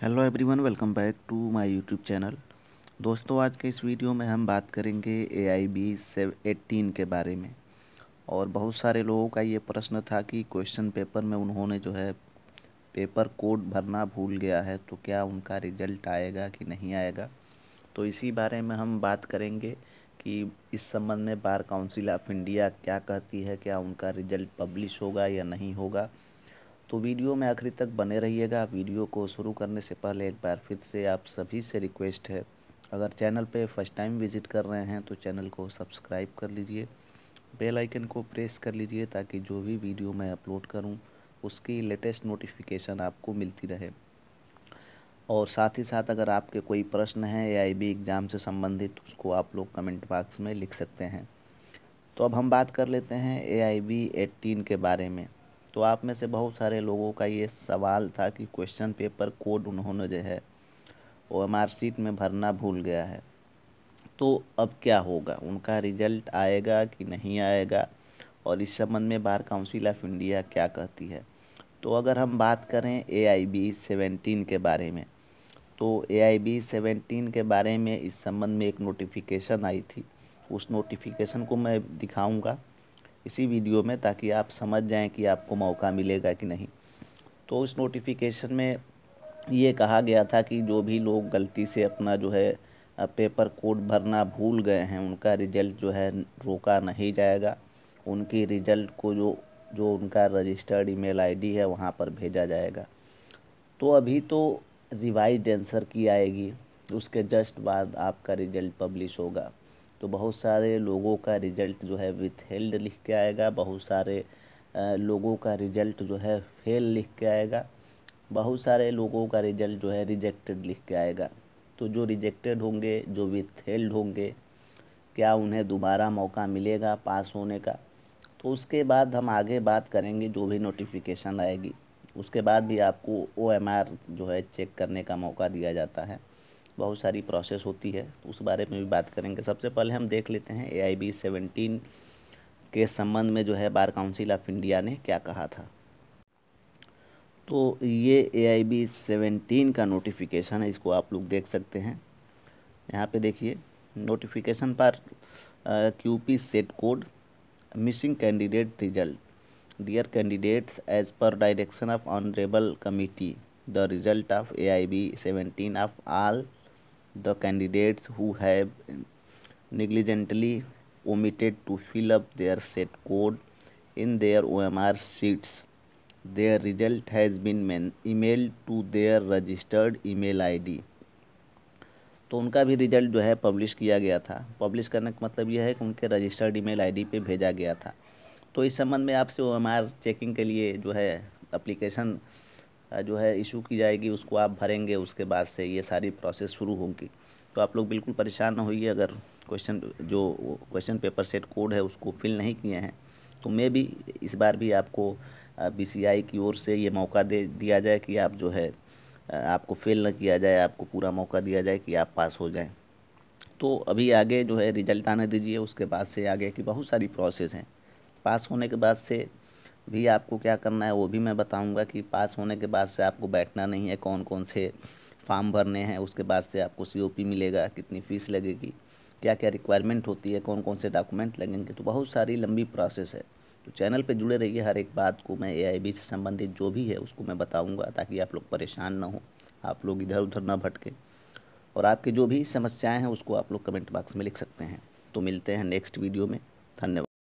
Hello everyone welcome back to my YouTube channel दोस्तों आज के इस वीडियो में हम बात करेंगे A I B eighteen eighteen के बारे में और बहुत सारे लोगों का ये प्रश्न था कि क्वेश्चन पेपर में उन्होंने जो है पेपर कोड भरना भूल गया है तो क्या उनका रिजल्ट आएगा कि नहीं आएगा तो इसी बारे में हम बात करेंगे कि इस संबंध में बार काउंसिल ऑफ इंडिया क्या कहती है क्या उनका रिजल्ट पब्लिश होगा या नहीं होगा तो वीडियो में आखिरी तक बने रहिएगा वीडियो को शुरू करने से पहले एक बार फिर से आप सभी से रिक्वेस्ट है अगर चैनल पे फर्स्ट टाइम विजिट कर रहे हैं तो चैनल को सब्सक्राइब कर लीजिए बेल आइकन को प्रेस कर लीजिए ताकि जो भी वीडियो मैं अपलोड करूं उसकी लेटेस्ट नोटिफिकेशन आपको मिलती रहे और साथ ही साथ अगर आपके कोई प्रश्न है या आई एग्ज़ाम से संबंधित उसको आप लोग कमेंट बॉक्स में लिख सकते हैं तो अब हम बात कर लेते हैं ए आई के बारे में तो आप में से बहुत सारे लोगों का ये सवाल था कि क्वेश्चन पेपर कोड उन्होंने जो है ओ एम आर सीट में भरना भूल गया है तो अब क्या होगा उनका रिजल्ट आएगा कि नहीं आएगा और इस संबंध में बार काउंसिल ऑफ इंडिया क्या कहती है तो अगर हम बात करें ए आई बी सेवेंटीन के बारे में तो ए आई बी सेवेंटीन के बारे में इस संबंध में एक नोटिफिकेशन आई थी उस नोटिफिकेशन को मैं दिखाऊंगा इसी वीडियो में ताकि आप समझ जाएं कि आपको मौका मिलेगा कि नहीं तो उस नोटिफिकेशन में ये कहा गया था कि जो भी लोग गलती से अपना जो है पेपर कोड भरना भूल गए हैं उनका रिज़ल्ट जो है रोका नहीं जाएगा उनकी रिज़ल्ट को जो जो उनका रजिस्टर्ड ईमेल आईडी है वहाँ पर भेजा जाएगा तो अभी तो रिवाइज आंसर की आएगी उसके जस्ट बाद आपका रिज़ल्ट पब्लिश होगा तो बहुत सारे लोगों का रिजल्ट जो है विथ हेल्ड लिख के आएगा बहुत सारे लोगों का रिजल्ट जो है फेल लिख के आएगा बहुत सारे लोगों का रिजल्ट जो है रिजेक्टेड लिख के आएगा तो जो रिजेक्टेड होंगे जो विथ हेल्ड होंगे क्या उन्हें दोबारा मौका मिलेगा पास होने का तो उसके बाद हम आगे बात करेंगे जो भी नोटिफिकेशन आएगी उसके बाद भी आपको ओ जो है चेक करने का मौका दिया जाता है बहुत सारी प्रोसेस होती है तो उस बारे में भी बात करेंगे सबसे पहले हम देख लेते हैं ए आई बी सेवेंटीन के संबंध में जो है बार काउंसिल ऑफ इंडिया ने क्या कहा था तो ये ए आई बी सेवेंटीन का नोटिफिकेशन है इसको आप लोग देख सकते हैं यहाँ पे देखिए नोटिफिकेशन पर Q P set code missing candidate result dear candidates as per direction of honourable committee the result of A I B seventeen of all the candidates who have negligently omitted to fill up their set code in their OMR sheets. Their result has been emailed to their registered email ID. तो उनका भी result जो है publish किया गया था publish करने का मतलब यह है कि उनके रजिस्टर्ड ईमेल आईडी पे भेजा गया था तो इस संबंध में आपसे ओ चेकिंग के लिए जो है अप्लीकेशन जो है इशू की जाएगी उसको आप भरेंगे उसके बाद से ये सारी प्रोसेस शुरू होगी तो आप लोग बिल्कुल परेशान ना होइए अगर क्वेश्चन जो क्वेश्चन पेपर सेट कोड है उसको फिल नहीं किए हैं तो मे भी इस बार भी आपको बी की ओर से ये मौका दे दिया जाए कि आप जो है आपको फेल न किया जाए आपको पूरा मौका दिया जाए कि आप पास हो जाएं तो अभी आगे जो है रिजल्ट आने दीजिए उसके बाद से आगे की बहुत सारी प्रोसेस हैं पास होने के बाद से भी आपको क्या करना है वो भी मैं बताऊंगा कि पास होने के बाद से आपको बैठना नहीं है कौन कौन से फॉर्म भरने हैं उसके बाद से आपको सीओपी मिलेगा कितनी फ़ीस लगेगी क्या क्या रिक्वायरमेंट होती है कौन कौन से डॉक्यूमेंट लगेंगे तो बहुत सारी लंबी प्रोसेस है तो चैनल पे जुड़े रहिए हर एक बात को मैं ए से संबंधित जो भी है उसको मैं बताऊँगा ताकि आप लोग परेशान ना हो आप लोग इधर उधर ना भटके और आपके जो भी समस्याएं हैं उसको आप लोग कमेंट बॉक्स में लिख सकते हैं तो मिलते हैं नेक्स्ट वीडियो में धन्यवाद